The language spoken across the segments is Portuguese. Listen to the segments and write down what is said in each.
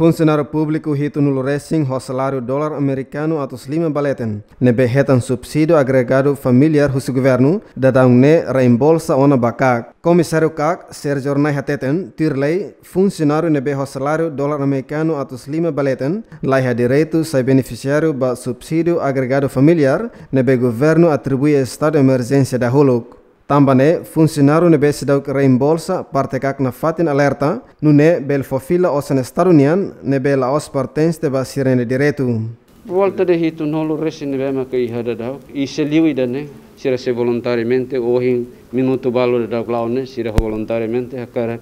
funcionário público hitu nuluresing o salário dólar americano atus lima baleten. Nebe hetan subsídio agregado familiar husu governo, dadang ne reembolsa ona bakak. Comissário kak ser jornai hateten, tirlei, funcionário nebe o salário dólar americano atus lima baleten, laia direito sai beneficiário ba subsídio agregado familiar, nebe governo atribui estado emergência da holuk. Tambane, funcționarul ne besidau reimbolsa parte kak na fatin alerta, ne bel fofila osan estadunian, ne la os partens de basirene direto. Volta de hito nolo resin bema ke ihada dau, i se liwi ne, sira se voluntariamente ohin minutu balu de dau klaune, sira voluntariamente hakarak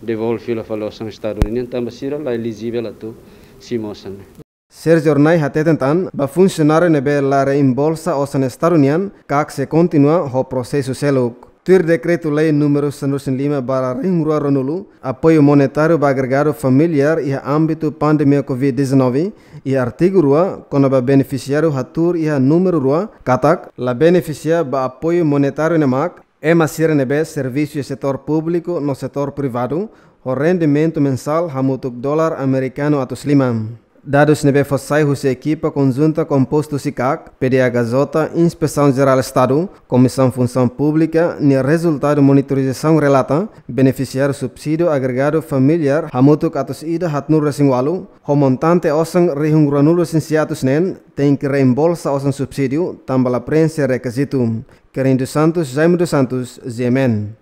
devolve fila falo osan estadunian, tamba sira la eligível atu simosan. Serjornai hateten tan ba funcionário nebe lare o san estarunian kak se continua ho proceso. seluk. Tuir decreto lei número 105 barra ringrua ronulu, apoio monetario ba agregado familiar e la pandemia COVID-19 e artigo rua ba beneficiário hatur e número rua katak la beneficia ba apoio monetário nemak ema el nebe e setor público no setor privado o rendimento mensal hamutuk dólar americano atus limam. Dados neve fossai husi equipa conjunta composto SICAC, PDHJ, Inspeção Geral Estado, Comissão Função Pública, ni resultado monitorização relata, o subsídio agregado familiar, hamutuk atus ida hatnur resingwalu, homontante osang rihung ranulu sinciatus nen, tem que reembolsa osang subsídio, tambala prensa requisito. Querendo Santos, Jaime dos Santos, Ziemen.